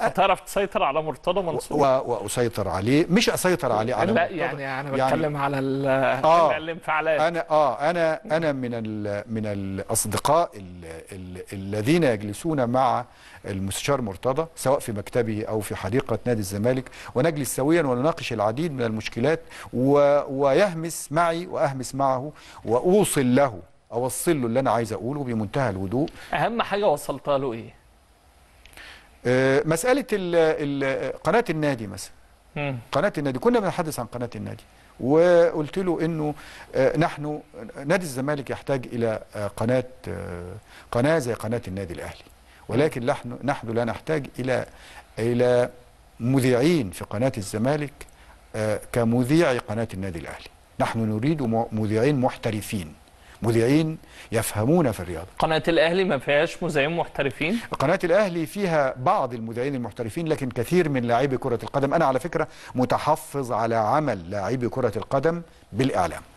هتعرف تسيطر على مرتضى منصور واسيطر عليه مش اسيطر عليه على لا يعني انا يعني بتكلم يعني على ال آه الانفعالات انا اه انا انا من ال من الاصدقاء ال ال الذين يجلسون مع المستشار مرتضى سواء في مكتبه او في حديقه نادي الزمالك ونجلس سويا ونناقش العديد من المشكلات و ويهمس معي واهمس معه واوصل له اوصل له اللي انا عايز اقوله بمنتهى الهدوء اهم حاجه وصلتها له ايه آه، مسألة قناة النادي مثلا قناة النادي كنا بنتحدث عن قناة النادي وقلت له انه آه، نحن نادي الزمالك يحتاج الى آه، قناة قناة زي قناة النادي الاهلي ولكن نحن نحن لا نحتاج الى الى مذيعين في قناة الزمالك كمذيع قناة النادي الاهلي نحن نريد مذيعين محترفين مذيعين يفهمون في الرياضه قناه الاهلي ما فيهاش مذيعين محترفين قناه الاهلي فيها بعض المذيعين المحترفين لكن كثير من لاعبي كره القدم انا على فكره متحفظ على عمل لاعبي كره القدم بالاعلام